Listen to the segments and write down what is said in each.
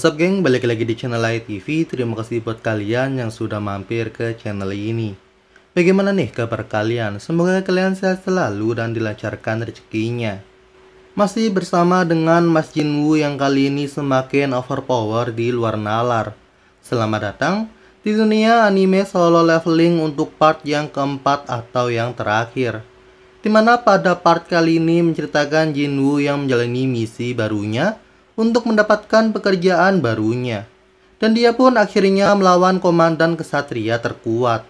What's up geng, balik lagi di channel Light TV Terima kasih buat kalian yang sudah mampir ke channel ini Bagaimana nih kabar kalian? Semoga kalian sehat selalu dan dilancarkan rezekinya Masih bersama dengan Mas Jinwoo yang kali ini semakin overpower di luar nalar Selamat datang di dunia anime solo leveling untuk part yang keempat atau yang terakhir Dimana pada part kali ini menceritakan Jinwoo yang menjalani misi barunya untuk mendapatkan pekerjaan barunya. Dan dia pun akhirnya melawan komandan kesatria terkuat.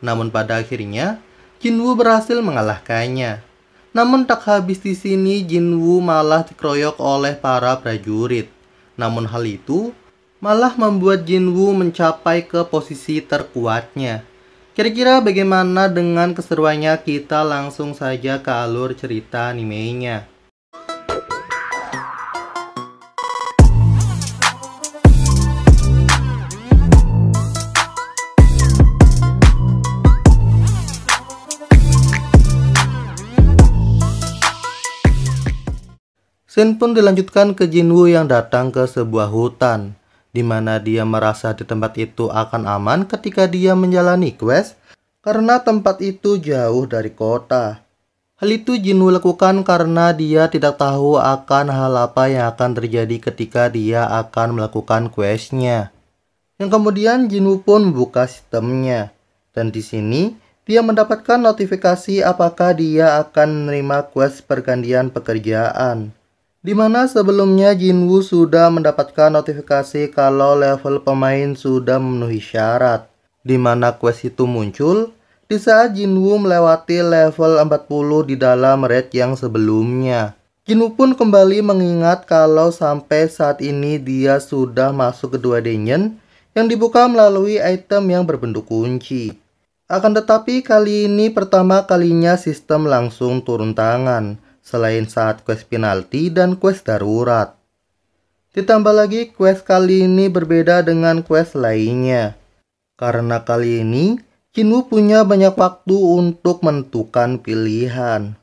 Namun pada akhirnya, Jinwoo berhasil mengalahkannya. Namun tak habis di sini Jinwoo malah dikeroyok oleh para prajurit. Namun hal itu malah membuat Jinwoo mencapai ke posisi terkuatnya. Kira-kira bagaimana dengan keseruannya kita langsung saja ke alur cerita animenya. Sin pun dilanjutkan ke Jinwoo yang datang ke sebuah hutan, di mana dia merasa di tempat itu akan aman ketika dia menjalani quest, karena tempat itu jauh dari kota. Hal itu Jinwoo lakukan karena dia tidak tahu akan hal apa yang akan terjadi ketika dia akan melakukan questnya. Yang kemudian Jinwoo pun membuka sistemnya, dan di sini dia mendapatkan notifikasi apakah dia akan menerima quest pergantian pekerjaan di mana sebelumnya Jinwoo sudah mendapatkan notifikasi kalau level pemain sudah memenuhi syarat, di mana quest itu muncul di saat Jinwoo melewati level 40 di dalam raid yang sebelumnya. Jinwoo pun kembali mengingat kalau sampai saat ini dia sudah masuk kedua dungeon yang dibuka melalui item yang berbentuk kunci. Akan tetapi kali ini pertama kalinya sistem langsung turun tangan selain saat quest penalti dan quest darurat. Ditambah lagi quest kali ini berbeda dengan quest lainnya. Karena kali ini Kinu punya banyak waktu untuk menentukan pilihan.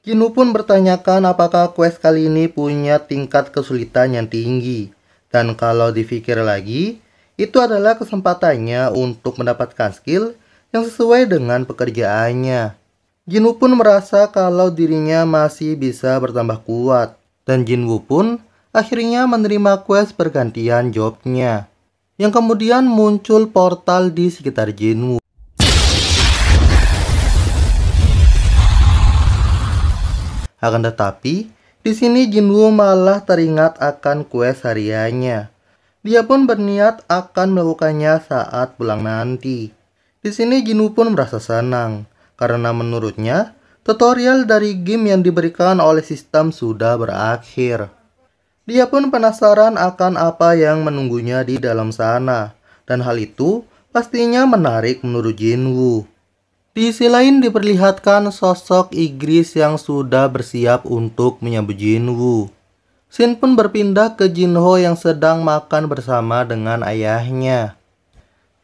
Kinu pun bertanyakan apakah quest kali ini punya tingkat kesulitan yang tinggi. Dan kalau dipikir lagi, itu adalah kesempatannya untuk mendapatkan skill yang sesuai dengan pekerjaannya. Jinwoo pun merasa kalau dirinya masih bisa bertambah kuat. Dan Jinwoo pun akhirnya menerima quest pergantian jobnya. Yang kemudian muncul portal di sekitar Jinwoo. Akan tetapi, di sini Jinwoo malah teringat akan quest hariannya. Dia pun berniat akan melakukannya saat pulang nanti. Di sini Jinwoo pun merasa senang karena menurutnya tutorial dari game yang diberikan oleh sistem sudah berakhir. Dia pun penasaran akan apa yang menunggunya di dalam sana, dan hal itu pastinya menarik menurut Jinwoo. Di sisi lain diperlihatkan sosok Igris yang sudah bersiap untuk menyambut Jinwoo. Sin pun berpindah ke Jinho yang sedang makan bersama dengan ayahnya.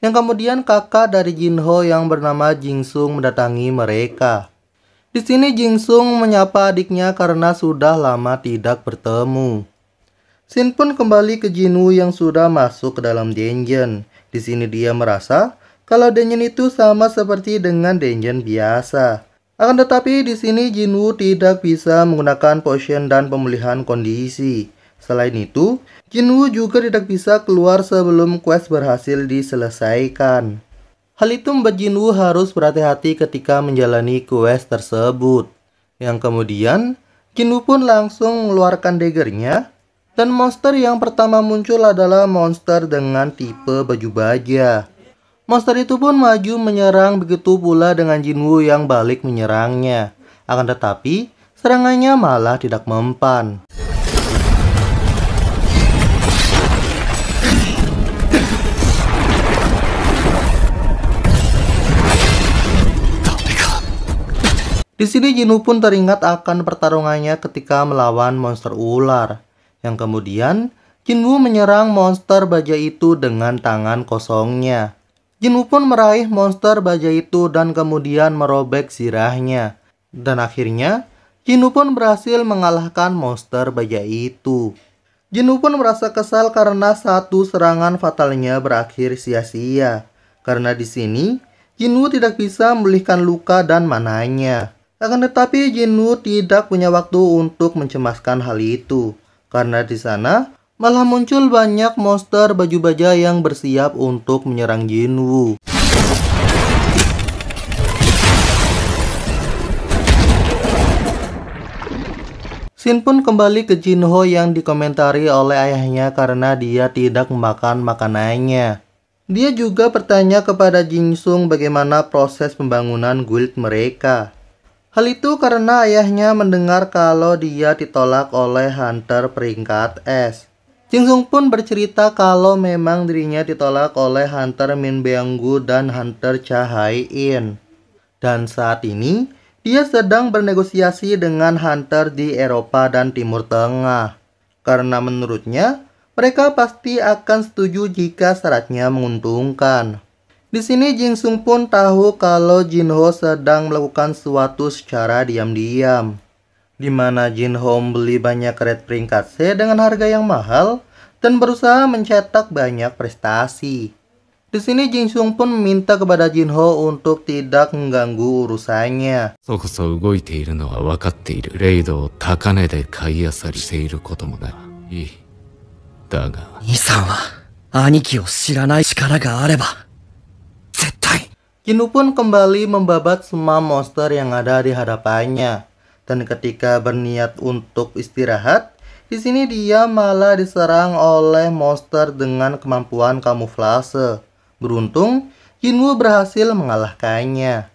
Yang kemudian kakak dari Jinho yang bernama Jingsung mendatangi mereka. Di sini Jingsung menyapa adiknya karena sudah lama tidak bertemu. Sin pun kembali ke Jinwoo yang sudah masuk ke dalam Denjen. Di sini dia merasa kalau Denjen itu sama seperti dengan Denjen biasa. Akan tetapi di sini Jinwoo tidak bisa menggunakan potion dan pemulihan kondisi. Selain itu, Jinwoo juga tidak bisa keluar sebelum quest berhasil diselesaikan. Hal itu membuat Jinwoo harus berhati-hati ketika menjalani quest tersebut. Yang kemudian, Jinwoo pun langsung mengeluarkan daggernya dan monster yang pertama muncul adalah monster dengan tipe baju baja. Monster itu pun maju menyerang begitu pula dengan Jinwoo yang balik menyerangnya. Akan tetapi, serangannya malah tidak mempan. Di sini Jinu pun teringat akan pertarungannya ketika melawan monster ular, yang kemudian Jinwu menyerang monster baja itu dengan tangan kosongnya. Jinwu pun meraih monster baja itu dan kemudian merobek sirahnya. Dan akhirnya, Jinwu pun berhasil mengalahkan monster baja itu. Jinwu pun merasa kesal karena satu serangan fatalnya berakhir sia-sia. Karena di sini, Jinwu tidak bisa memulihkan luka dan mananya. Akan tetapi Jinwoo tidak punya waktu untuk mencemaskan hal itu. Karena di sana malah muncul banyak monster baju baja yang bersiap untuk menyerang Jinwoo. Sin pun kembali ke Jinho yang dikomentari oleh ayahnya karena dia tidak memakan makanannya. Dia juga bertanya kepada Jinsung bagaimana proses pembangunan guild mereka. Hal itu karena ayahnya mendengar kalau dia ditolak oleh Hunter peringkat S. Jingsung pun bercerita kalau memang dirinya ditolak oleh Hunter Min Beanggu dan Hunter Hai In. Dan saat ini, dia sedang bernegosiasi dengan Hunter di Eropa dan Timur Tengah. Karena menurutnya, mereka pasti akan setuju jika syaratnya menguntungkan. Di sini Jin Sung pun tahu kalau Jin Ho sedang melakukan suatu secara diam-diam. Di mana Jin Ho beli banyak red peringkat C dengan harga yang mahal dan berusaha mencetak banyak prestasi. Di sini Jin Sung pun meminta kepada Jin Ho untuk tidak mengganggu urusannya. Ini だが兄さんは兄貴を知らない力があれば Kinu pun kembali membabat semua monster yang ada di hadapannya. Dan ketika berniat untuk istirahat, di sini dia malah diserang oleh monster dengan kemampuan kamuflase. Beruntung, Kinu berhasil mengalahkannya.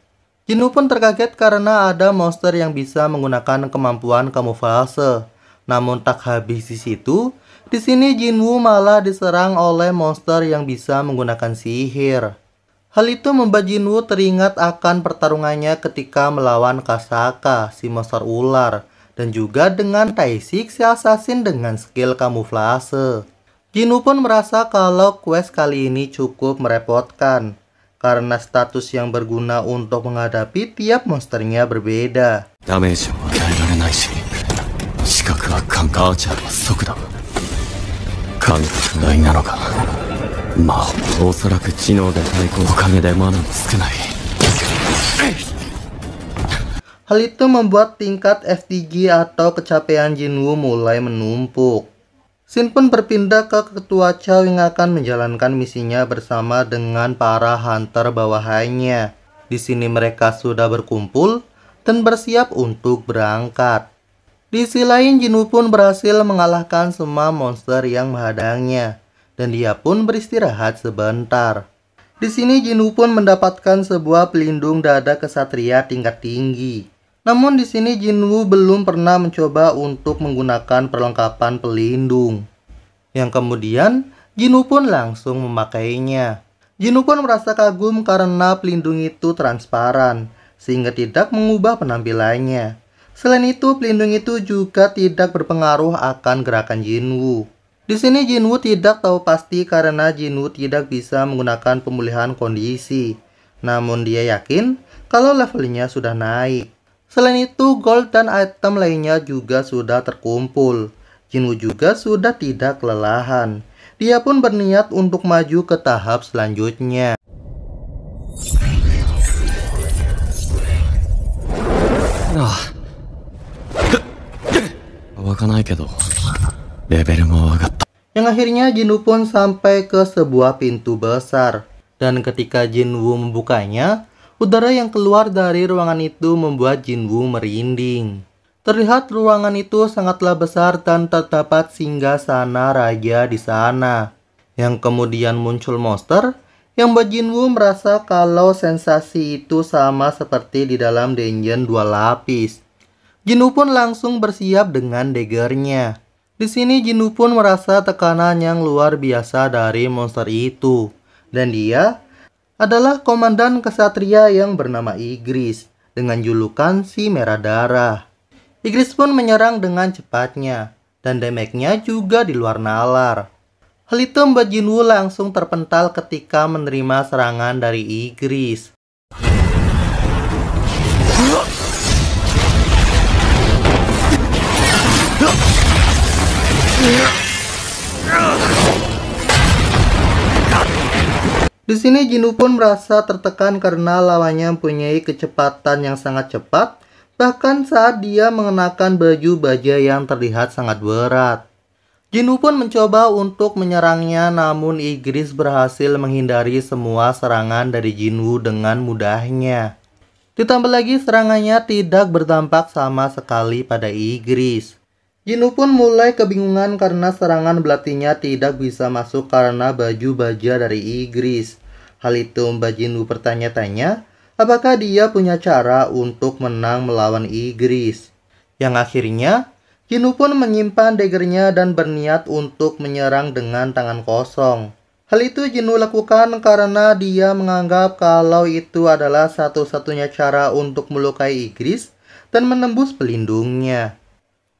Kinu pun terkaget karena ada monster yang bisa menggunakan kemampuan kamuflase. Namun tak habis di situ, di sini Jinwoo malah diserang oleh monster yang bisa menggunakan sihir. Hal itu membuat Jinwoo teringat akan pertarungannya ketika melawan Kasaka, si monster ular, dan juga dengan Taisik, si assassin dengan skill kamuflase. Jinwoo pun merasa kalau quest kali ini cukup merepotkan, karena status yang berguna untuk menghadapi tiap monsternya berbeda. Damage 魔法おそらく知能が最高おかげでマナも少ない Hal itu membuat tingkat FTG atau kecapean Jinwoo mulai menumpuk. Sin pun berpindah ke ketua Chow yang akan menjalankan misinya bersama dengan para hunter bawahannya. Di sini mereka sudah berkumpul dan bersiap untuk berangkat. Di sisi lain Jinwoo pun berhasil mengalahkan semua monster yang menghadangnya dan dia pun beristirahat sebentar. Di sini Jinwu pun mendapatkan sebuah pelindung dada kesatria tingkat tinggi. Namun di sini Jinwu belum pernah mencoba untuk menggunakan perlengkapan pelindung. Yang kemudian Jinwu pun langsung memakainya. Jinwu pun merasa kagum karena pelindung itu transparan sehingga tidak mengubah penampilannya. Selain itu, pelindung itu juga tidak berpengaruh akan gerakan Jinwu. Di sini Jinwoo tidak tahu pasti karena Jinwoo tidak bisa menggunakan pemulihan kondisi. Namun dia yakin kalau levelnya sudah naik. Selain itu, gold dan item lainnya juga sudah terkumpul. Jinwoo juga sudah tidak kelelahan. Dia pun berniat untuk maju ke tahap selanjutnya. Ah. kedo. Yang akhirnya Jinwoo pun sampai ke sebuah pintu besar. Dan ketika Jinwoo membukanya, udara yang keluar dari ruangan itu membuat Jinwoo merinding. Terlihat ruangan itu sangatlah besar dan terdapat singgah sana raja di sana. Yang kemudian muncul monster yang buat Jinwoo merasa kalau sensasi itu sama seperti di dalam Dungeon dua lapis. Jinwoo pun langsung bersiap dengan daggernya. Di sini Jindu pun merasa tekanan yang luar biasa dari monster itu. Dan dia adalah komandan kesatria yang bernama Igris dengan julukan si Merah Darah. Igris pun menyerang dengan cepatnya dan damage-nya juga di luar nalar. Hal itu membuat Jinwu langsung terpental ketika menerima serangan dari Igris. Di sini Jinu pun merasa tertekan karena lawannya mempunyai kecepatan yang sangat cepat, bahkan saat dia mengenakan baju baja yang terlihat sangat berat. Jinu pun mencoba untuk menyerangnya namun Igris berhasil menghindari semua serangan dari Jinu dengan mudahnya. Ditambah lagi serangannya tidak berdampak sama sekali pada Igris. Jinu pun mulai kebingungan karena serangan belatinya tidak bisa masuk karena baju baja dari Igris. Hal itu Mbak Jinu bertanya-tanya, apakah dia punya cara untuk menang melawan Igris. Yang akhirnya, Jinu pun menyimpan daggernya dan berniat untuk menyerang dengan tangan kosong. Hal itu Jinu lakukan karena dia menganggap kalau itu adalah satu-satunya cara untuk melukai Igris dan menembus pelindungnya.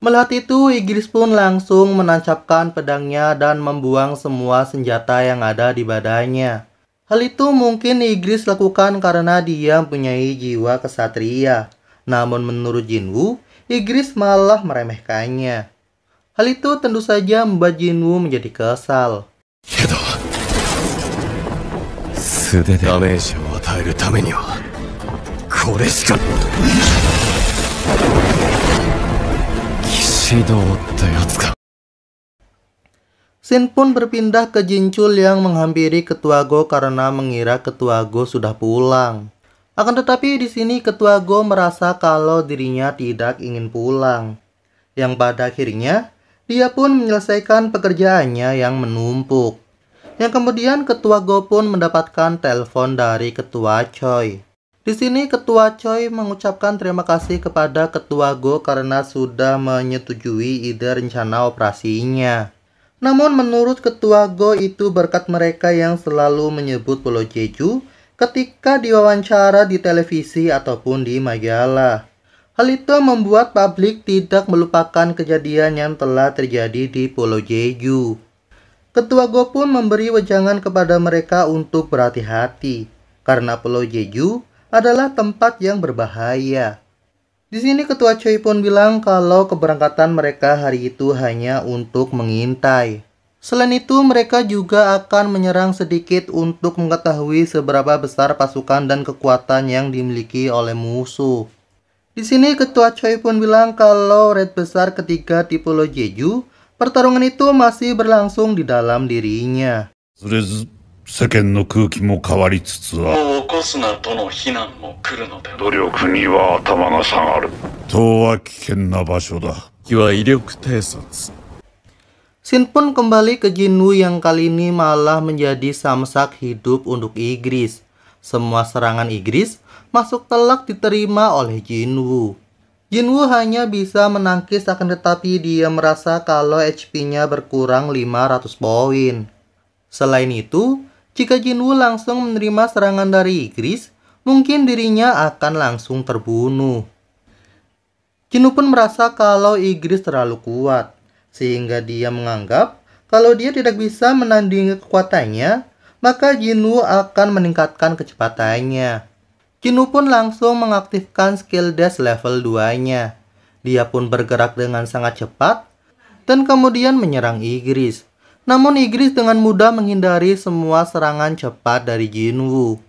Melihat itu, Igris pun langsung menancapkan pedangnya dan membuang semua senjata yang ada di badannya. Hal itu mungkin Igris lakukan karena dia mempunyai jiwa kesatria. Namun menurut Jinwu, Igris malah meremehkannya. Hal itu tentu saja membuat Jinwu menjadi kesal. Tapi, Sin pun berpindah ke Jincul yang menghampiri Ketua Go karena mengira Ketua Go sudah pulang. Akan tetapi di sini Ketua Go merasa kalau dirinya tidak ingin pulang. Yang pada akhirnya, dia pun menyelesaikan pekerjaannya yang menumpuk. Yang kemudian Ketua Go pun mendapatkan telepon dari Ketua Choi. Di sini Ketua Choi mengucapkan terima kasih kepada Ketua Go karena sudah menyetujui ide rencana operasinya. Namun menurut Ketua Go itu berkat mereka yang selalu menyebut Pulau Jeju ketika diwawancara di televisi ataupun di majalah. Hal itu membuat publik tidak melupakan kejadian yang telah terjadi di Pulau Jeju. Ketua Go pun memberi wejangan kepada mereka untuk berhati-hati karena Pulau Jeju adalah tempat yang berbahaya. Di sini ketua Choi pun bilang kalau keberangkatan mereka hari itu hanya untuk mengintai. Selain itu, mereka juga akan menyerang sedikit untuk mengetahui seberapa besar pasukan dan kekuatan yang dimiliki oleh musuh. Di sini ketua Choi pun bilang kalau red besar ketiga di Pulau Jeju, pertarungan itu masih berlangsung di dalam dirinya. 世間の空気も変わりつつあ起こすなとの非難も来るので努力には頭が下がる党は危険な場所だ Sin pun kembali ke Jinwu yang kali ini malah menjadi samsak hidup untuk Igris. Semua serangan Igris masuk telak diterima oleh Jinwu. Jinwu hanya bisa menangkis akan tetapi dia merasa kalau HP-nya berkurang 500 poin. Selain itu, jika Jinwoo langsung menerima serangan dari Igris, mungkin dirinya akan langsung terbunuh. Jinwoo pun merasa kalau Igris terlalu kuat, sehingga dia menganggap kalau dia tidak bisa menandingi kekuatannya, maka Jinwoo akan meningkatkan kecepatannya. Jinwoo pun langsung mengaktifkan skill dash level 2-nya. Dia pun bergerak dengan sangat cepat dan kemudian menyerang Igris. Namun Inggris dengan mudah menghindari semua serangan cepat dari Jinwoo.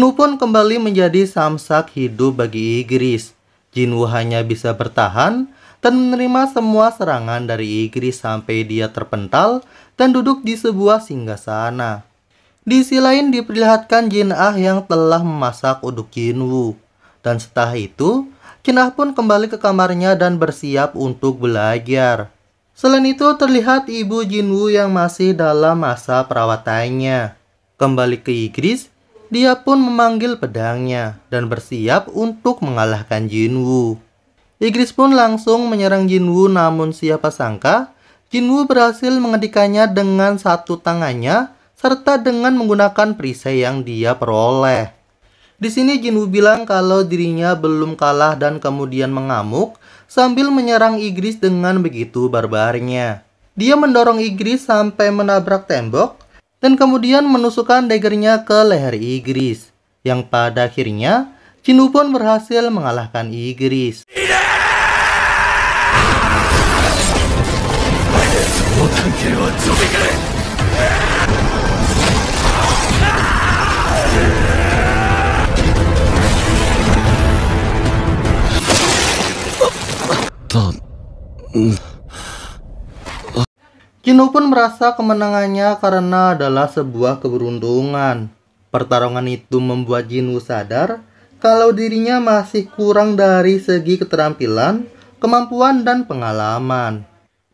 Jinwu pun kembali menjadi samsak hidup bagi Igris. Jinwu hanya bisa bertahan dan menerima semua serangan dari Igris sampai dia terpental dan duduk di sebuah singgasana. Di sisi lain diperlihatkan Jin Ah yang telah memasak uduk Jinwu. Dan setelah itu, Jin Ah pun kembali ke kamarnya dan bersiap untuk belajar. Selain itu terlihat ibu Jinwu yang masih dalam masa perawatannya. Kembali ke Igris. Dia pun memanggil pedangnya dan bersiap untuk mengalahkan Jinwu. Igris pun langsung menyerang Jinwu namun siapa sangka Jinwu berhasil mengedikannya dengan satu tangannya serta dengan menggunakan perisai yang dia peroleh. Di sini Jinwu bilang kalau dirinya belum kalah dan kemudian mengamuk sambil menyerang Igris dengan begitu barbarnya. Dia mendorong Igris sampai menabrak tembok dan kemudian menusukkan daggernya ke leher Igris. yang pada akhirnya Chindu pun berhasil mengalahkan Igris. Tidak! Wisnu pun merasa kemenangannya karena adalah sebuah keberuntungan. Pertarungan itu membuat Jinwu sadar kalau dirinya masih kurang dari segi keterampilan, kemampuan, dan pengalaman.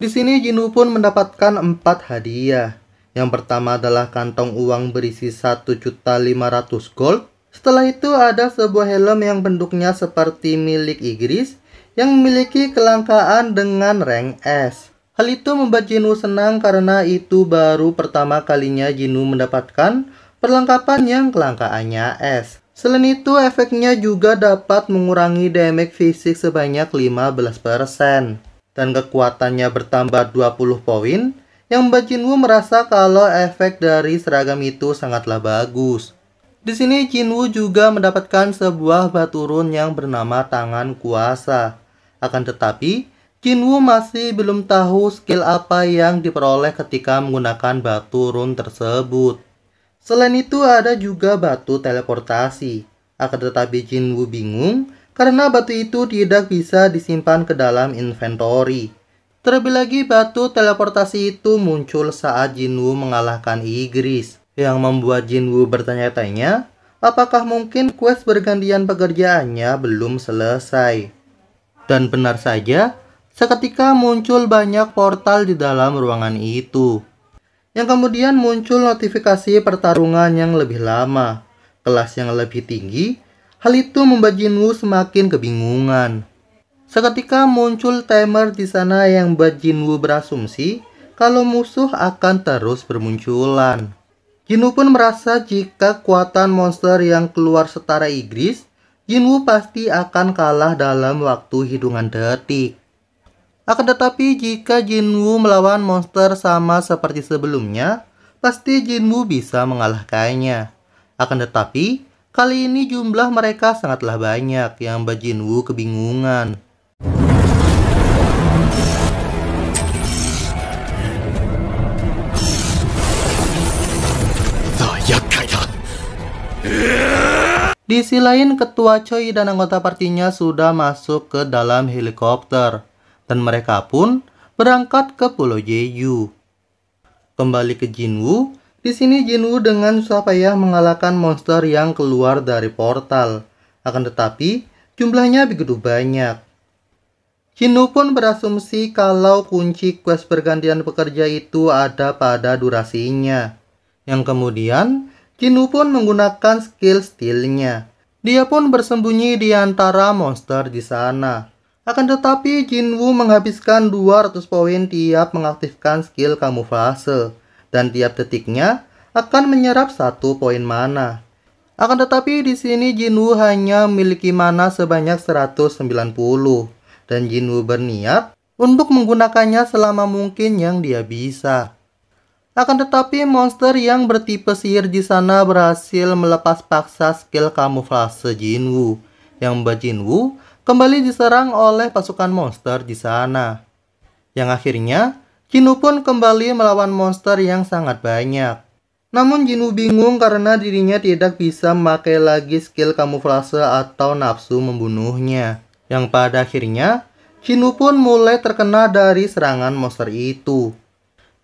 Di sini Jinwu pun mendapatkan empat hadiah. Yang pertama adalah kantong uang berisi 1.500 gold. Setelah itu ada sebuah helm yang bentuknya seperti milik Igris yang memiliki kelangkaan dengan rank S. Hal itu membuat Jinu senang karena itu baru pertama kalinya Jinu mendapatkan perlengkapan yang kelangkaannya es. Selain itu, efeknya juga dapat mengurangi damage fisik sebanyak 15%. Dan kekuatannya bertambah 20 poin, yang membuat Jinwoo merasa kalau efek dari seragam itu sangatlah bagus. Di sini Jinwoo juga mendapatkan sebuah batu rune yang bernama Tangan Kuasa. Akan tetapi, Kinwoo masih belum tahu skill apa yang diperoleh ketika menggunakan batu rune tersebut. Selain itu ada juga batu teleportasi. Akan tetapi Jinwoo bingung karena batu itu tidak bisa disimpan ke dalam inventory. Terlebih lagi batu teleportasi itu muncul saat Jinwoo mengalahkan Igris yang membuat Jinwoo bertanya-tanya apakah mungkin quest bergantian pekerjaannya belum selesai. Dan benar saja, Seketika muncul banyak portal di dalam ruangan itu. Yang kemudian muncul notifikasi pertarungan yang lebih lama, kelas yang lebih tinggi. Hal itu membuat Jinwoo semakin kebingungan. Seketika muncul timer di sana yang membuat Jinwoo berasumsi kalau musuh akan terus bermunculan. Jinwoo pun merasa jika kekuatan monster yang keluar setara igris, Jinwoo pasti akan kalah dalam waktu hitungan detik. Akan tetapi jika Jinwoo melawan monster sama seperti sebelumnya, pasti Jinwoo bisa mengalahkannya. Akan tetapi, kali ini jumlah mereka sangatlah banyak yang membuat Jinwoo kebingungan. Di sisi lain, ketua Choi dan anggota partinya sudah masuk ke dalam helikopter dan mereka pun berangkat ke Pulau Jeju. Kembali ke Jinwu, di sini Jinwu dengan susah payah mengalahkan monster yang keluar dari portal. Akan tetapi, jumlahnya begitu banyak. Jinwu pun berasumsi kalau kunci quest pergantian pekerja itu ada pada durasinya. Yang kemudian, Jinwu pun menggunakan skill stealnya. Dia pun bersembunyi di antara monster di sana. Akan tetapi, Jinwoo menghabiskan 200 poin tiap mengaktifkan skill kamuflase, dan tiap detiknya akan menyerap satu poin mana. Akan tetapi di sini Jinwoo hanya memiliki mana sebanyak 190, dan Jinwoo berniat untuk menggunakannya selama mungkin yang dia bisa. Akan tetapi monster yang bertipe sihir di sana berhasil melepas paksa skill kamuflase Jinwoo, yang membuat Jinwoo kembali diserang oleh pasukan monster di sana. Yang akhirnya, Jinu pun kembali melawan monster yang sangat banyak. Namun Jinu bingung karena dirinya tidak bisa memakai lagi skill kamuflase atau nafsu membunuhnya. Yang pada akhirnya, Jinu pun mulai terkena dari serangan monster itu.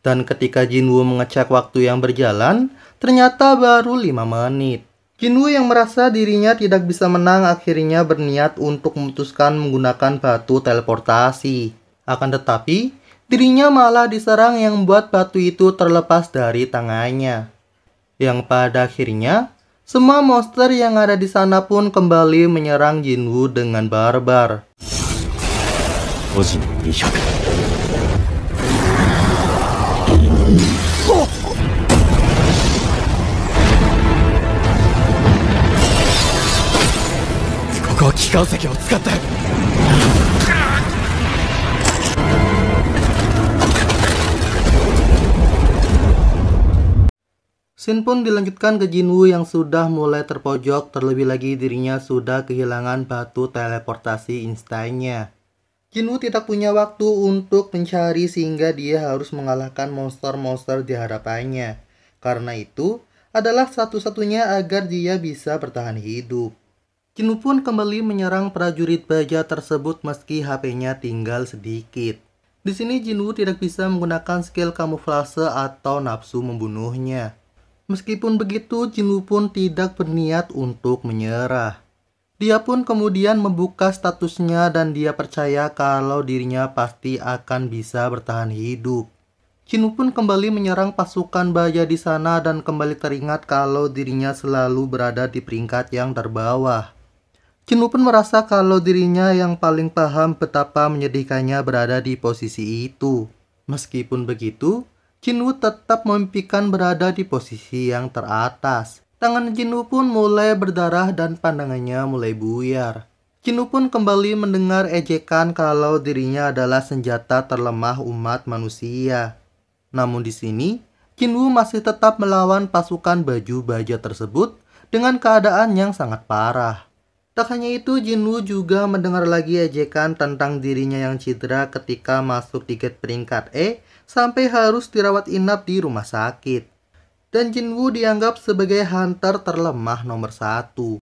Dan ketika Jinwoo mengecek waktu yang berjalan, ternyata baru 5 menit. Kinwu yang merasa dirinya tidak bisa menang akhirnya berniat untuk memutuskan menggunakan batu teleportasi. Akan tetapi, dirinya malah diserang yang membuat batu itu terlepas dari tangannya. Yang pada akhirnya, semua monster yang ada di sana pun kembali menyerang Jinwoo dengan barbar. 間石を使って Shin pun dilanjutkan ke Jinwu yang sudah mulai terpojok, terlebih lagi dirinya sudah kehilangan batu teleportasi instannya. Jinwu tidak punya waktu untuk mencari sehingga dia harus mengalahkan monster-monster di hadapannya. Karena itu, adalah satu-satunya agar dia bisa bertahan hidup. Jinu pun kembali menyerang prajurit baja tersebut meski HP-nya tinggal sedikit. Di sini Jinwu tidak bisa menggunakan skill kamuflase atau nafsu membunuhnya. Meskipun begitu, Jinwu pun tidak berniat untuk menyerah. Dia pun kemudian membuka statusnya dan dia percaya kalau dirinya pasti akan bisa bertahan hidup. Jinwu pun kembali menyerang pasukan baja di sana dan kembali teringat kalau dirinya selalu berada di peringkat yang terbawah. Kinmu pun merasa kalau dirinya yang paling paham betapa menyedihkannya berada di posisi itu. Meskipun begitu, Jinwoo tetap memimpikan berada di posisi yang teratas. Tangan Jinwoo pun mulai berdarah dan pandangannya mulai buyar. Jinwoo pun kembali mendengar ejekan kalau dirinya adalah senjata terlemah umat manusia. Namun di sini, Jinwoo masih tetap melawan pasukan baju baja tersebut dengan keadaan yang sangat parah. Tak hanya itu, Jinwoo juga mendengar lagi ejekan tentang dirinya yang cedera ketika masuk tiket peringkat E sampai harus dirawat inap di rumah sakit. Dan Jinwoo dianggap sebagai hunter terlemah nomor satu.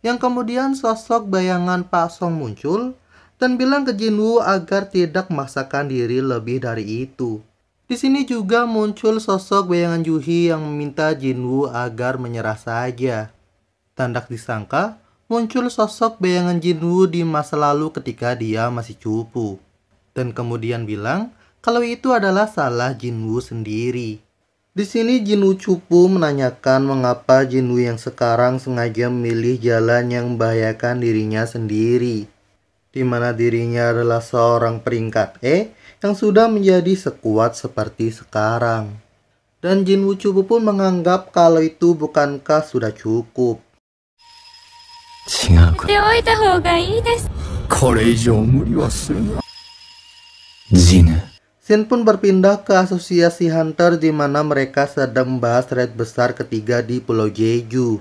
Yang kemudian sosok bayangan Pak Song muncul dan bilang ke Jinwoo agar tidak memaksakan diri lebih dari itu. Di sini juga muncul sosok bayangan Juhi yang meminta Jinwoo agar menyerah saja. Tandak disangka, muncul sosok bayangan Jinwoo di masa lalu ketika dia masih cupu. Dan kemudian bilang kalau itu adalah salah Jinwoo sendiri. Di sini Jinwoo cupu menanyakan mengapa Jinwoo yang sekarang sengaja memilih jalan yang membahayakan dirinya sendiri di mana dirinya adalah seorang peringkat E yang sudah menjadi sekuat seperti sekarang. Dan Jin Wuchubu pun menganggap kalau itu bukankah sudah cukup. Sin pun berpindah ke asosiasi Hunter di mana mereka sedang membahas raid besar ketiga di Pulau Jeju.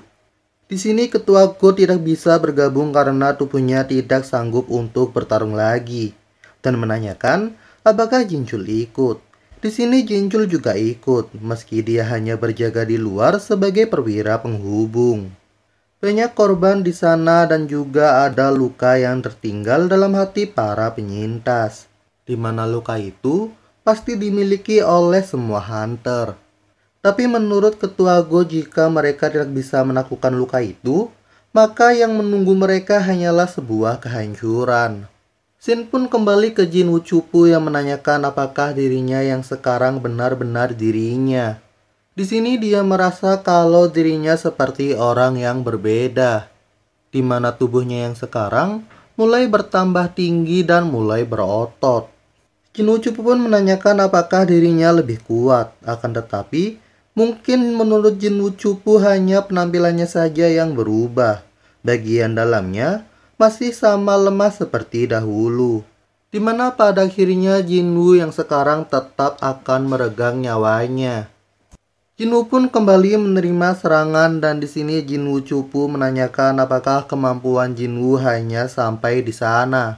Di sini ketua Go tidak bisa bergabung karena tubuhnya tidak sanggup untuk bertarung lagi dan menanyakan apakah Jinjul ikut. Di sini Jinjul juga ikut meski dia hanya berjaga di luar sebagai perwira penghubung. Banyak korban di sana dan juga ada luka yang tertinggal dalam hati para penyintas. Di mana luka itu pasti dimiliki oleh semua hunter. Tapi menurut ketua Go jika mereka tidak bisa melakukan luka itu, maka yang menunggu mereka hanyalah sebuah kehancuran. Sin pun kembali ke Jin Wuchupu yang menanyakan apakah dirinya yang sekarang benar-benar dirinya. Di sini dia merasa kalau dirinya seperti orang yang berbeda, di mana tubuhnya yang sekarang mulai bertambah tinggi dan mulai berotot. Jin Wuchupu pun menanyakan apakah dirinya lebih kuat, akan tetapi Mungkin menurut Jin Wuchupu hanya penampilannya saja yang berubah. Bagian dalamnya masih sama lemah seperti dahulu. Dimana pada akhirnya Jin Jinwu yang sekarang tetap akan meregang nyawanya. Jin Jinwu pun kembali menerima serangan dan di sini Jinwu Cupu menanyakan apakah kemampuan Jin Jinwu hanya sampai di sana.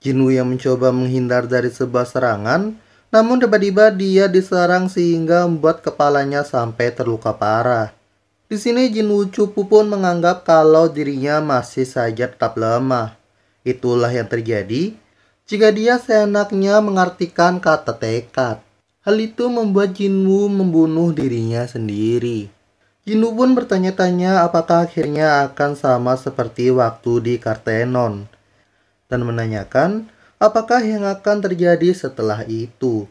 Jin Jinwu yang mencoba menghindar dari sebuah serangan namun tiba-tiba dia diserang sehingga membuat kepalanya sampai terluka parah. Di sini Jin Wucupu pun menganggap kalau dirinya masih saja tetap lemah. Itulah yang terjadi jika dia seenaknya mengartikan kata tekad. Hal itu membuat Jin Jinwu membunuh dirinya sendiri. Jin Jinwu pun bertanya-tanya apakah akhirnya akan sama seperti waktu di Kartenon. Dan menanyakan apakah yang akan terjadi setelah itu.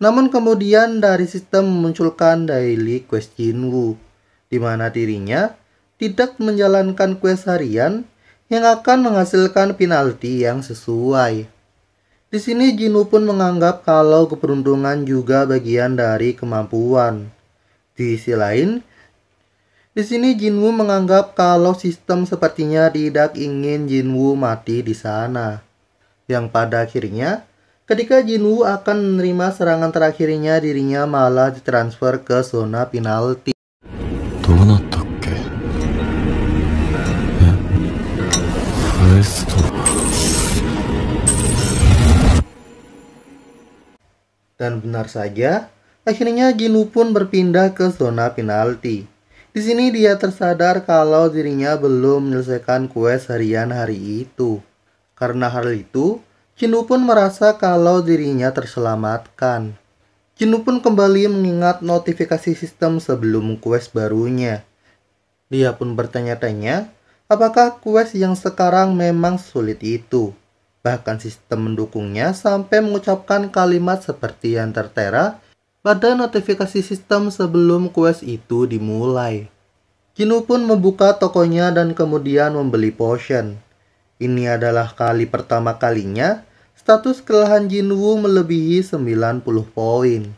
Namun kemudian dari sistem memunculkan daily quest Jinwu, di mana dirinya tidak menjalankan quest harian yang akan menghasilkan penalti yang sesuai. Di sini Jinwu pun menganggap kalau keberuntungan juga bagian dari kemampuan. Di sisi lain, di sini Jinwu menganggap kalau sistem sepertinya tidak ingin Jinwu mati di sana yang pada akhirnya ketika Jinwoo akan menerima serangan terakhirnya dirinya malah ditransfer ke zona penalti. Dan benar saja, akhirnya Jinwoo pun berpindah ke zona penalti. Di sini dia tersadar kalau dirinya belum menyelesaikan quest harian hari itu. Karena hal itu, Cinu pun merasa kalau dirinya terselamatkan. Cinu pun kembali mengingat notifikasi sistem sebelum quest barunya. Dia pun bertanya-tanya, apakah quest yang sekarang memang sulit itu? Bahkan sistem mendukungnya sampai mengucapkan kalimat seperti yang tertera pada notifikasi sistem sebelum quest itu dimulai. Cinu pun membuka tokonya dan kemudian membeli potion. Ini adalah kali pertama kalinya status kelelahan Jinwoo melebihi 90 poin.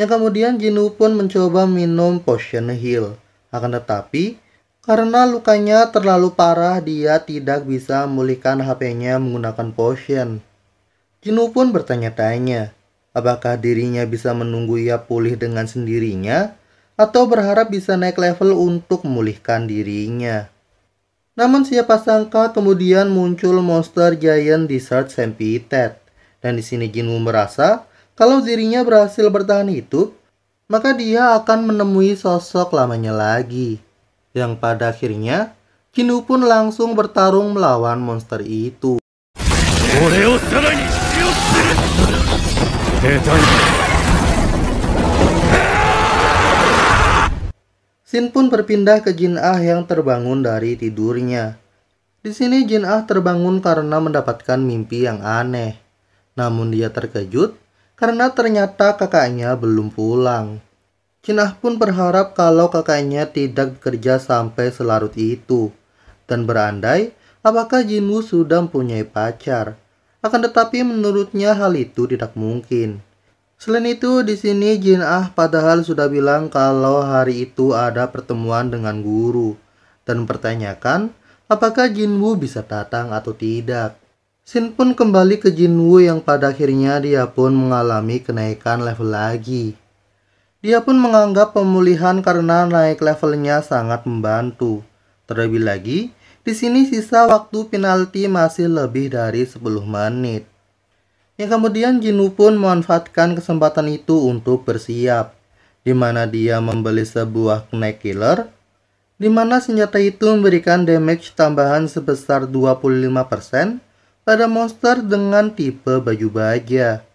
Yang kemudian Jinwoo pun mencoba minum potion heal. Akan tetapi, karena lukanya terlalu parah dia tidak bisa memulihkan HP-nya menggunakan potion. Jinwoo pun bertanya-tanya, apakah dirinya bisa menunggu ia pulih dengan sendirinya atau berharap bisa naik level untuk memulihkan dirinya. Namun siapa sangka kemudian muncul monster giant Desert Sempitet. Dan di sini Jinwu merasa kalau dirinya berhasil bertahan hidup, maka dia akan menemui sosok lamanya lagi. Yang pada akhirnya, Jinwu pun langsung bertarung melawan monster itu. Sin pun berpindah ke Jin Ah yang terbangun dari tidurnya. Di sini Jin Ah terbangun karena mendapatkan mimpi yang aneh. Namun dia terkejut karena ternyata kakaknya belum pulang. Jin Ah pun berharap kalau kakaknya tidak bekerja sampai selarut itu. Dan berandai, apakah Jin Woo sudah mempunyai pacar? Akan tetapi menurutnya hal itu tidak mungkin. Selain itu, di sini Jin Ah padahal sudah bilang kalau hari itu ada pertemuan dengan guru dan pertanyakan apakah Jin Wu bisa datang atau tidak. Sin pun kembali ke Jin Wu yang pada akhirnya dia pun mengalami kenaikan level lagi. Dia pun menganggap pemulihan karena naik levelnya sangat membantu. Terlebih lagi, di sini sisa waktu penalti masih lebih dari 10 menit. Yang kemudian Jinu pun memanfaatkan kesempatan itu untuk bersiap, di mana dia membeli sebuah Knack killer, di mana senjata itu memberikan damage tambahan sebesar 25% pada monster dengan tipe baju baja.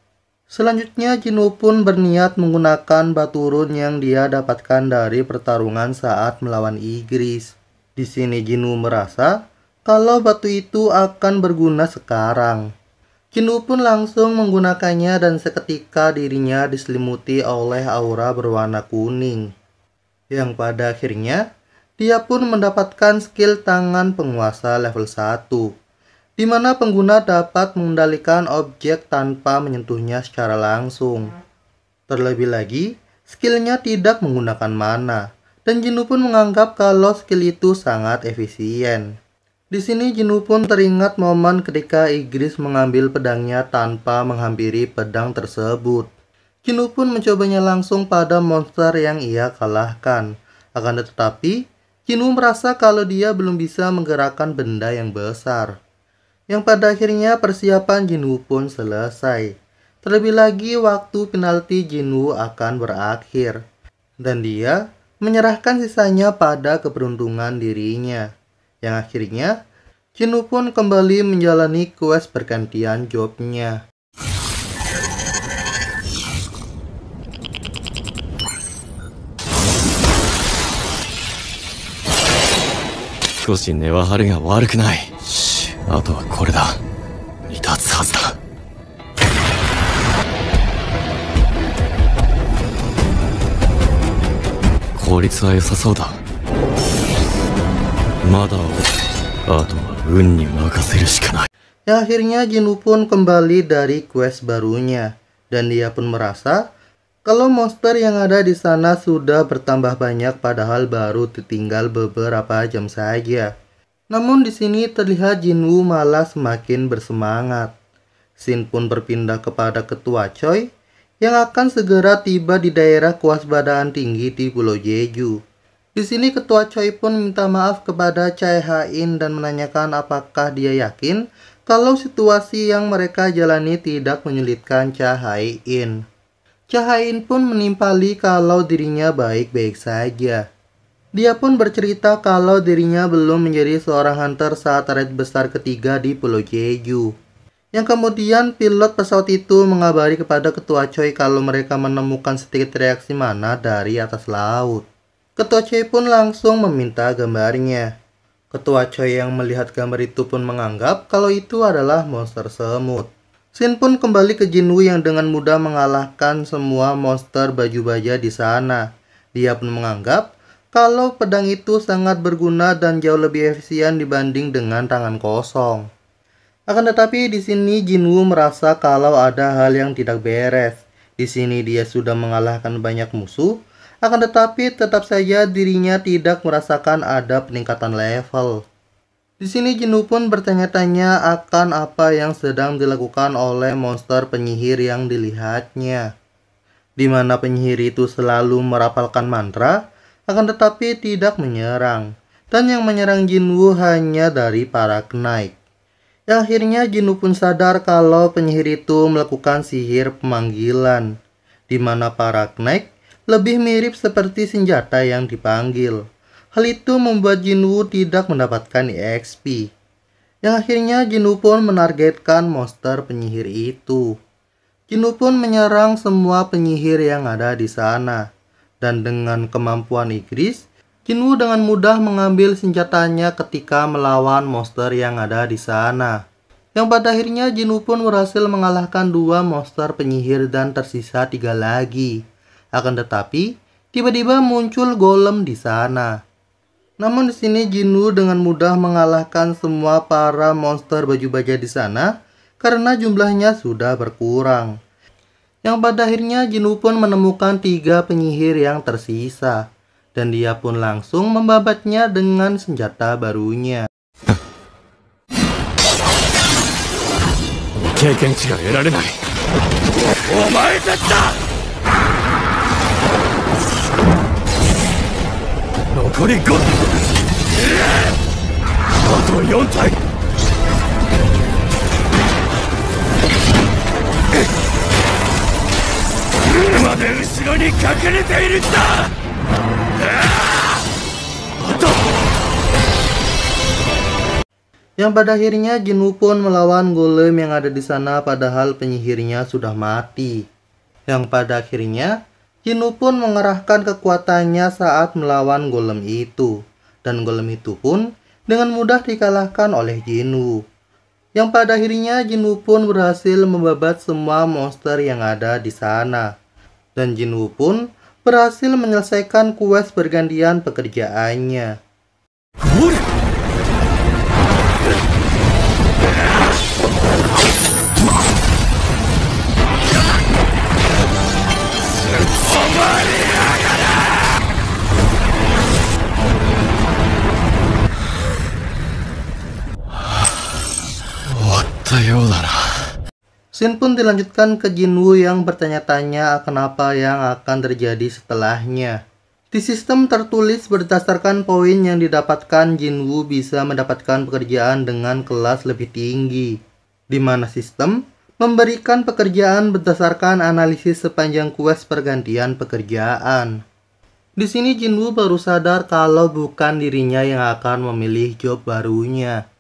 Selanjutnya Jinu pun berniat menggunakan batu run yang dia dapatkan dari pertarungan saat melawan Igris. Di sini Jinu merasa kalau batu itu akan berguna sekarang. Kindu pun langsung menggunakannya dan seketika dirinya diselimuti oleh aura berwarna kuning. Yang pada akhirnya, dia pun mendapatkan skill tangan penguasa level 1, di mana pengguna dapat mengendalikan objek tanpa menyentuhnya secara langsung. Terlebih lagi, skillnya tidak menggunakan mana, dan Jinu pun menganggap kalau skill itu sangat efisien. Di sini Jinu pun teringat momen ketika Igris mengambil pedangnya tanpa menghampiri pedang tersebut. Jinu pun mencobanya langsung pada monster yang ia kalahkan. Akan tetapi, Jinu merasa kalau dia belum bisa menggerakkan benda yang besar. Yang pada akhirnya persiapan Jinu pun selesai. Terlebih lagi waktu penalti Jinu akan berakhir. Dan dia menyerahkan sisanya pada keberuntungan dirinya yang akhirnya Cino pun kembali menjalani quest pergantian jobnya. Ya akhirnya Jinwoo pun kembali dari quest barunya dan dia pun merasa kalau monster yang ada di sana sudah bertambah banyak padahal baru tertinggal beberapa jam saja. Namun di sini terlihat Jinwoo malah semakin bersemangat. Sin pun berpindah kepada ketua Choi yang akan segera tiba di daerah kewaspadaan tinggi di Pulau Jeju. Di sini ketua Choi pun minta maaf kepada Chai Ha-in dan menanyakan apakah dia yakin kalau situasi yang mereka jalani tidak menyulitkan Chai Ha-in. Chai in pun menimpali kalau dirinya baik-baik saja. Dia pun bercerita kalau dirinya belum menjadi seorang hunter saat raid besar ketiga di Pulau Jeju. Yang kemudian pilot pesawat itu mengabari kepada ketua Choi kalau mereka menemukan sedikit reaksi mana dari atas laut. Ketua Choi pun langsung meminta gambarnya. Ketua Choi yang melihat gambar itu pun menganggap kalau itu adalah monster semut. Sin pun kembali ke Jinwoo yang dengan mudah mengalahkan semua monster baju baja di sana. Dia pun menganggap kalau pedang itu sangat berguna dan jauh lebih efisien dibanding dengan tangan kosong. Akan tetapi di sini Jinwoo merasa kalau ada hal yang tidak beres. Di sini dia sudah mengalahkan banyak musuh, akan tetapi, tetap saja dirinya tidak merasakan ada peningkatan level. Di sini Jinu pun bertanya-tanya akan apa yang sedang dilakukan oleh monster penyihir yang dilihatnya. Di mana penyihir itu selalu merapalkan mantra, akan tetapi tidak menyerang. Dan yang menyerang Jinwoo hanya dari para Knight. Ya, akhirnya Jinwoo pun sadar kalau penyihir itu melakukan sihir pemanggilan. Di mana para Knight lebih mirip seperti senjata yang dipanggil. Hal itu membuat Jinwoo tidak mendapatkan EXP. Yang akhirnya Jinwoo pun menargetkan monster penyihir itu. Jinwoo pun menyerang semua penyihir yang ada di sana. Dan dengan kemampuan Igris, Jinwoo dengan mudah mengambil senjatanya ketika melawan monster yang ada di sana. Yang pada akhirnya Jinwoo pun berhasil mengalahkan dua monster penyihir dan tersisa tiga lagi. Akan tetapi, tiba-tiba muncul golem di sana. Namun di sini Jinwu dengan mudah mengalahkan semua para monster baju baja di sana karena jumlahnya sudah berkurang. Yang pada akhirnya Jinwu pun menemukan tiga penyihir yang tersisa dan dia pun langsung membabatnya dengan senjata barunya. 残り5体あと4体まで後ろに隠れているんだあと Yang pada akhirnya Jinwoo pun melawan golem yang ada di sana padahal penyihirnya sudah mati. Yang pada akhirnya Hinu pun mengerahkan kekuatannya saat melawan golem itu, dan golem itu pun dengan mudah dikalahkan oleh Jinwu. Yang pada akhirnya Jinwu pun berhasil membabat semua monster yang ada di sana. Dan Jinwu pun berhasil menyelesaikan quest bergantian pekerjaannya. Wuh! Scene pun dilanjutkan ke Jinwoo yang bertanya-tanya kenapa yang akan terjadi setelahnya. Di sistem tertulis berdasarkan poin yang didapatkan, Jinwoo bisa mendapatkan pekerjaan dengan kelas lebih tinggi. Di mana sistem memberikan pekerjaan berdasarkan analisis sepanjang quest pergantian pekerjaan. Di sini Jinwoo baru sadar kalau bukan dirinya yang akan memilih job barunya.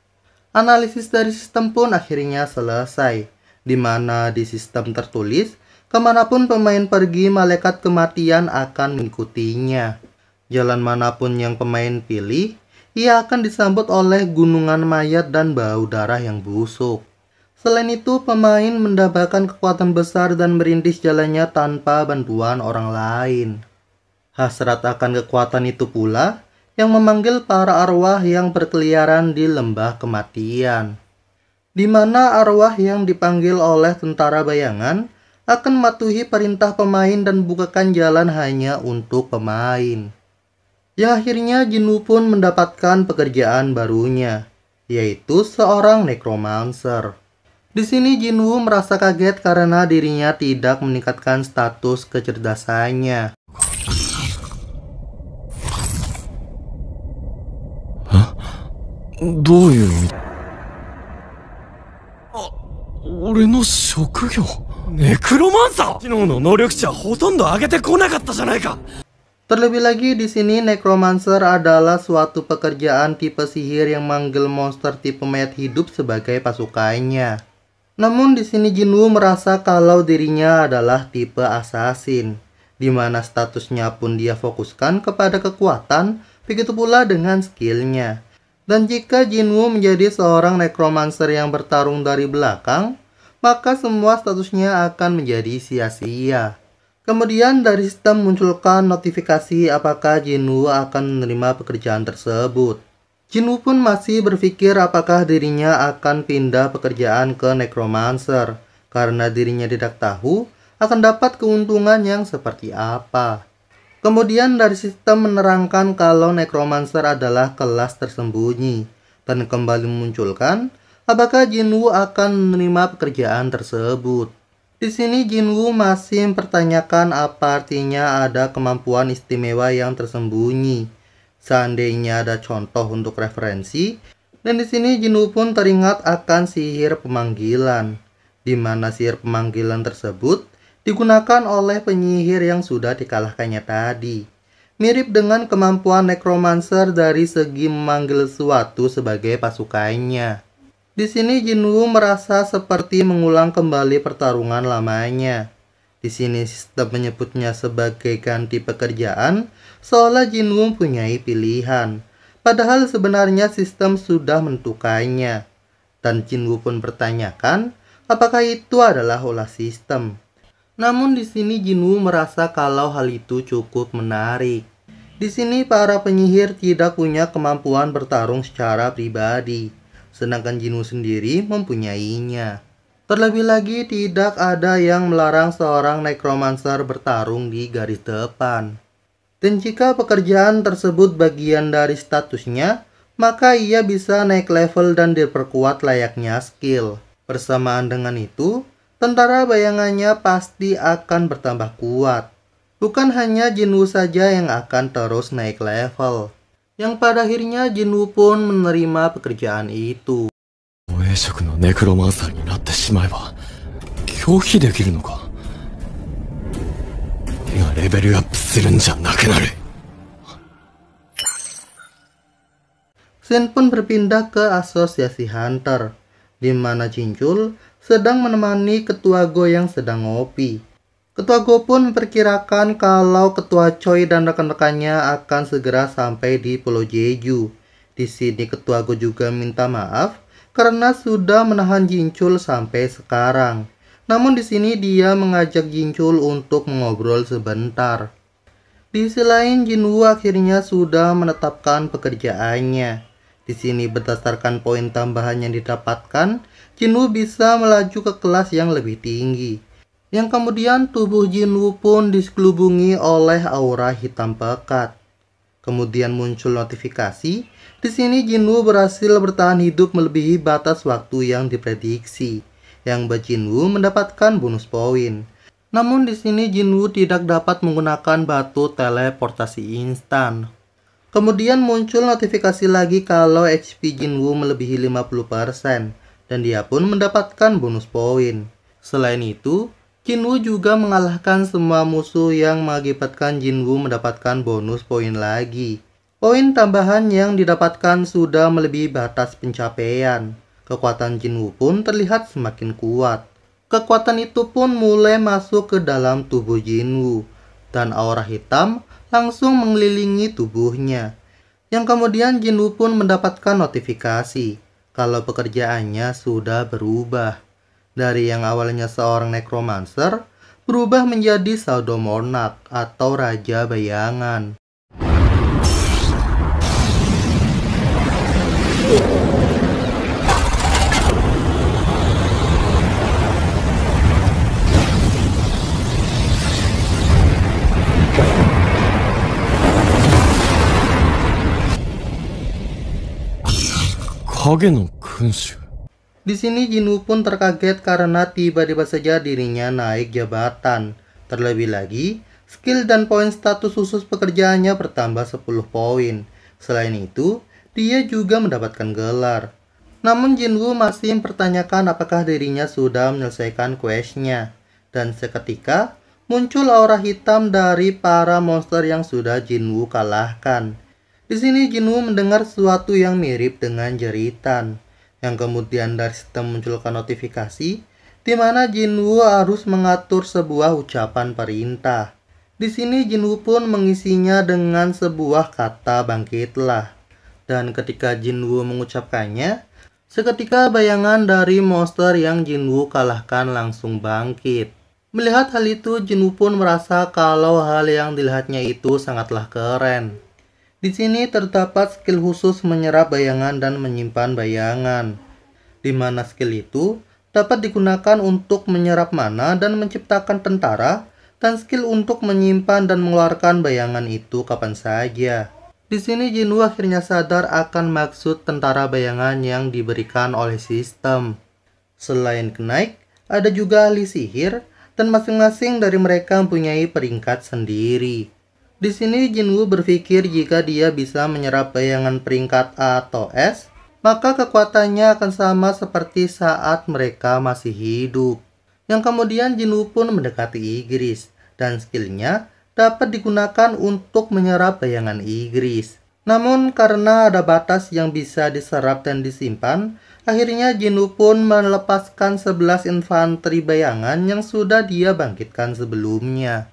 Analisis dari sistem pun akhirnya selesai, di mana di sistem tertulis, kemanapun pemain pergi, malaikat kematian akan mengikutinya. Jalan manapun yang pemain pilih, ia akan disambut oleh gunungan mayat dan bau darah yang busuk. Selain itu, pemain mendapatkan kekuatan besar dan merintis jalannya tanpa bantuan orang lain. Hasrat akan kekuatan itu pula yang memanggil para arwah yang berkeliaran di lembah kematian. Di mana arwah yang dipanggil oleh tentara bayangan akan matuhi perintah pemain dan bukakan jalan hanya untuk pemain. Yang akhirnya Jinu pun mendapatkan pekerjaan barunya, yaitu seorang necromancer. Di sini Jinwoo merasa kaget karena dirinya tidak meningkatkan status kecerdasannya. どういう意味あ、俺の職業ネクロマンサー昨日の能力値はほとんど上げてこなかったじゃないか Terlebih lagi di sini necromancer adalah suatu pekerjaan tipe sihir yang manggil monster tipe mayat hidup sebagai pasukannya. Namun di sini Jinwoo merasa kalau dirinya adalah tipe assassin, di mana statusnya pun dia fokuskan kepada kekuatan, begitu pula dengan skillnya. Dan jika Jinwoo menjadi seorang necromancer yang bertarung dari belakang, maka semua statusnya akan menjadi sia-sia. Kemudian dari sistem munculkan notifikasi apakah Jinwoo akan menerima pekerjaan tersebut. Jinwoo pun masih berpikir apakah dirinya akan pindah pekerjaan ke necromancer karena dirinya tidak tahu akan dapat keuntungan yang seperti apa. Kemudian dari sistem menerangkan kalau necromancer adalah kelas tersembunyi dan kembali memunculkan apakah Jinwoo akan menerima pekerjaan tersebut. Di sini Jinwoo masih mempertanyakan apa artinya ada kemampuan istimewa yang tersembunyi. Seandainya ada contoh untuk referensi, dan di sini Jinwoo pun teringat akan sihir pemanggilan, di mana sihir pemanggilan tersebut digunakan oleh penyihir yang sudah dikalahkannya tadi. Mirip dengan kemampuan necromancer dari segi memanggil sesuatu sebagai pasukannya. Di sini Jinwu merasa seperti mengulang kembali pertarungan lamanya. Di sini sistem menyebutnya sebagai ganti pekerjaan, seolah Jinwu mempunyai pilihan. Padahal sebenarnya sistem sudah menentukannya. Dan Jinwu pun bertanyakan, apakah itu adalah olah sistem? Namun di sini Jinwoo merasa kalau hal itu cukup menarik. Di sini para penyihir tidak punya kemampuan bertarung secara pribadi, sedangkan Jinwoo sendiri mempunyainya. Terlebih lagi tidak ada yang melarang seorang necromancer bertarung di garis depan. Dan jika pekerjaan tersebut bagian dari statusnya, maka ia bisa naik level dan diperkuat layaknya skill. Bersamaan dengan itu, tentara bayangannya pasti akan bertambah kuat. Bukan hanya Jinwu saja yang akan terus naik level. Yang pada akhirnya Jinwu pun menerima pekerjaan itu. Sen pun berpindah ke asosiasi Hunter, di mana Jinjul sedang menemani ketua Go yang sedang ngopi. Ketua Go pun memperkirakan kalau ketua Choi dan rekan-rekannya akan segera sampai di Pulau Jeju. Di sini ketua Go juga minta maaf karena sudah menahan Jinchul sampai sekarang. Namun di sini dia mengajak Jinchul untuk mengobrol sebentar. Di sisi lain, Jinwoo akhirnya sudah menetapkan pekerjaannya. Di sini berdasarkan poin tambahan yang didapatkan, Jinwoo bisa melaju ke kelas yang lebih tinggi. Yang kemudian tubuh Jinwoo pun diselubungi oleh aura hitam pekat. Kemudian muncul notifikasi, di sini Jinwoo berhasil bertahan hidup melebihi batas waktu yang diprediksi. Yang Jinwoo mendapatkan bonus poin. Namun di sini Jinwoo tidak dapat menggunakan batu teleportasi instan. Kemudian muncul notifikasi lagi kalau HP Jinwoo melebihi 50% dan dia pun mendapatkan bonus poin. Selain itu, Jinwoo juga mengalahkan semua musuh yang mengakibatkan Jinwoo mendapatkan bonus poin lagi. Poin tambahan yang didapatkan sudah melebihi batas pencapaian. Kekuatan Jinwoo pun terlihat semakin kuat. Kekuatan itu pun mulai masuk ke dalam tubuh Jinwoo dan aura hitam langsung mengelilingi tubuhnya. Yang kemudian Jinwoo pun mendapatkan notifikasi kalau pekerjaannya sudah berubah. Dari yang awalnya seorang necromancer berubah menjadi Saldomornak atau Raja Bayangan. Di sini Jinwoo pun terkaget karena tiba-tiba saja dirinya naik jabatan. Terlebih lagi, skill dan poin status khusus pekerjaannya bertambah 10 poin. Selain itu, dia juga mendapatkan gelar. Namun Jinwoo masih mempertanyakan apakah dirinya sudah menyelesaikan questnya. Dan seketika, muncul aura hitam dari para monster yang sudah Jinwoo kalahkan. Di sini Jinwoo mendengar sesuatu yang mirip dengan jeritan, yang kemudian dari sistem munculkan notifikasi, di mana Jinwoo harus mengatur sebuah ucapan perintah. Di sini Jinwoo pun mengisinya dengan sebuah kata bangkitlah. Dan ketika Jinwoo mengucapkannya, seketika bayangan dari monster yang Jinwoo kalahkan langsung bangkit. Melihat hal itu, Jinwoo pun merasa kalau hal yang dilihatnya itu sangatlah keren. Di sini terdapat skill khusus menyerap bayangan dan menyimpan bayangan, di mana skill itu dapat digunakan untuk menyerap mana dan menciptakan tentara, dan skill untuk menyimpan dan mengeluarkan bayangan itu kapan saja. Di sini Jinwoo akhirnya sadar akan maksud tentara bayangan yang diberikan oleh sistem. Selain kenaik, ada juga ahli sihir, dan masing-masing dari mereka mempunyai peringkat sendiri. Di sini Jinwoo berpikir jika dia bisa menyerap bayangan peringkat A atau S, maka kekuatannya akan sama seperti saat mereka masih hidup. Yang kemudian Jinwoo pun mendekati Igris, dan skillnya dapat digunakan untuk menyerap bayangan Igris. Namun karena ada batas yang bisa diserap dan disimpan, akhirnya Jinwoo pun melepaskan 11 infanteri bayangan yang sudah dia bangkitkan sebelumnya.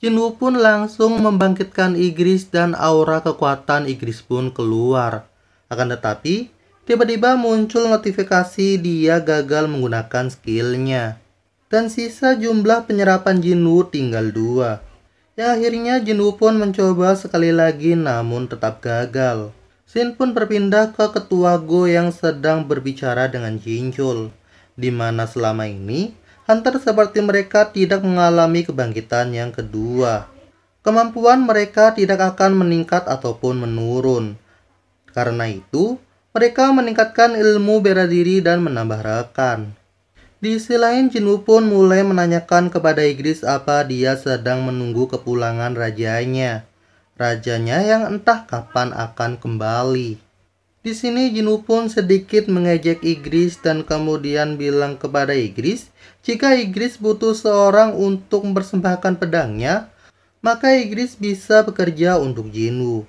Yinwu pun langsung membangkitkan Igris dan aura kekuatan Igris pun keluar. Akan tetapi, tiba-tiba muncul notifikasi dia gagal menggunakan skillnya. Dan sisa jumlah penyerapan Jinwu tinggal dua. Ya akhirnya Jinwu pun mencoba sekali lagi namun tetap gagal. Sin pun berpindah ke ketua Go yang sedang berbicara dengan Jinchul. Di mana selama ini, Hunter seperti mereka tidak mengalami kebangkitan yang kedua. Kemampuan mereka tidak akan meningkat ataupun menurun. Karena itu, mereka meningkatkan ilmu bela diri dan menambah rekan. Di sisi lain, Jinwoo pun mulai menanyakan kepada Igris apa dia sedang menunggu kepulangan rajanya. Rajanya yang entah kapan akan kembali. Di sini Jinu pun sedikit mengejek Igris dan kemudian bilang kepada Igris, jika Igris butuh seorang untuk mempersembahkan pedangnya, maka Igris bisa bekerja untuk Jinu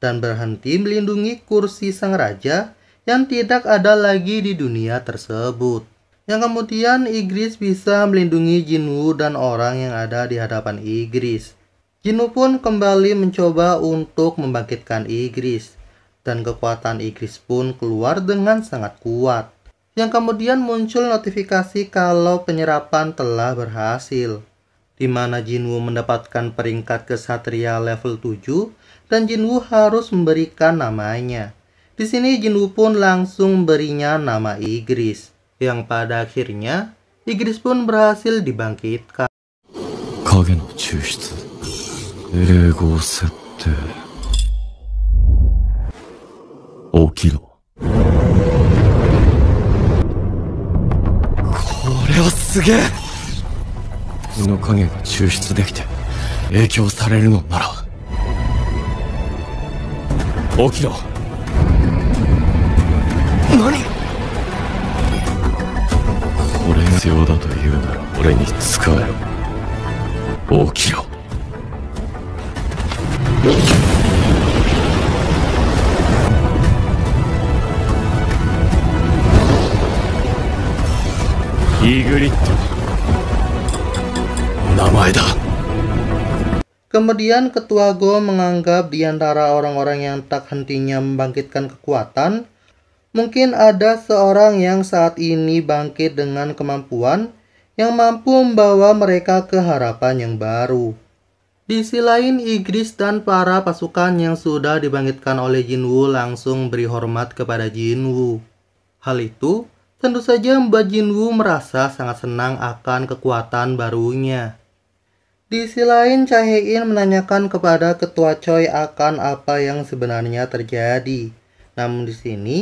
dan berhenti melindungi kursi sang raja yang tidak ada lagi di dunia tersebut. Yang kemudian Igris bisa melindungi Jinu dan orang yang ada di hadapan Igris. Jinu pun kembali mencoba untuk membangkitkan Igris dan kekuatan Igris pun keluar dengan sangat kuat. Yang kemudian muncul notifikasi kalau penyerapan telah berhasil, di mana Jinwu mendapatkan peringkat kesatria level 7 dan Jinwu harus memberikan namanya. Di sini Jinwu pun langsung berinya nama Igris, yang pada akhirnya Igris pun berhasil dibangkitkan. 起きろ。これはすげえ血の影が抽出できて影響されるのなら起きろ何これが必要だというなら俺に使えろ起きろ Kemudian ketua Go menganggap di antara orang-orang yang tak hentinya membangkitkan kekuatan, mungkin ada seorang yang saat ini bangkit dengan kemampuan yang mampu membawa mereka ke harapan yang baru. Di sisi lain, Igris dan para pasukan yang sudah dibangkitkan oleh Jinwu langsung beri hormat kepada Jinwu. Hal itu Tentu saja Mbak Jinwu merasa sangat senang akan kekuatan barunya. Di sisi lain, In menanyakan kepada Ketua Choi akan apa yang sebenarnya terjadi. Namun di sini,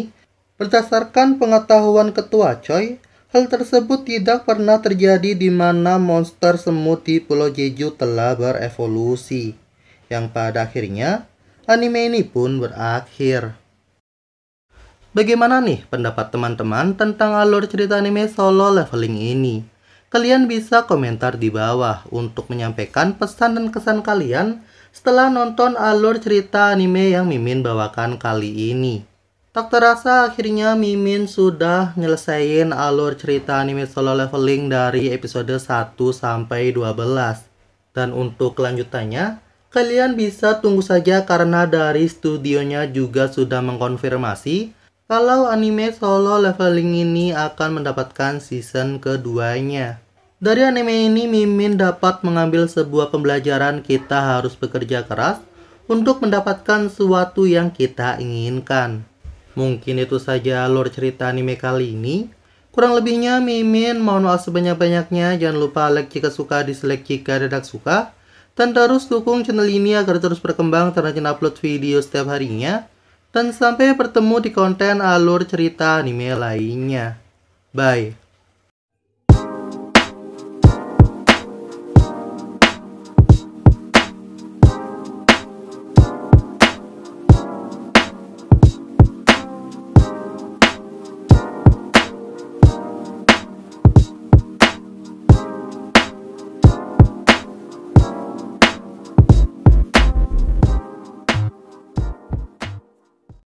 berdasarkan pengetahuan Ketua Choi, hal tersebut tidak pernah terjadi di mana monster semut di Pulau Jeju telah berevolusi. Yang pada akhirnya, anime ini pun berakhir. Bagaimana nih pendapat teman-teman tentang alur cerita anime solo leveling ini? Kalian bisa komentar di bawah untuk menyampaikan pesan dan kesan kalian setelah nonton alur cerita anime yang Mimin bawakan kali ini. Tak terasa akhirnya Mimin sudah nyelesain alur cerita anime solo leveling dari episode 1 sampai 12. Dan untuk kelanjutannya, kalian bisa tunggu saja karena dari studionya juga sudah mengkonfirmasi kalau anime solo leveling ini akan mendapatkan season keduanya. Dari anime ini, Mimin dapat mengambil sebuah pembelajaran kita harus bekerja keras untuk mendapatkan sesuatu yang kita inginkan. Mungkin itu saja alur cerita anime kali ini. Kurang lebihnya Mimin mohon maaf sebanyak-banyaknya. Jangan lupa like jika suka, dislike jika tidak suka. Dan terus dukung channel ini agar terus berkembang karena upload video setiap harinya. Dan sampai bertemu di konten alur cerita anime lainnya. Bye.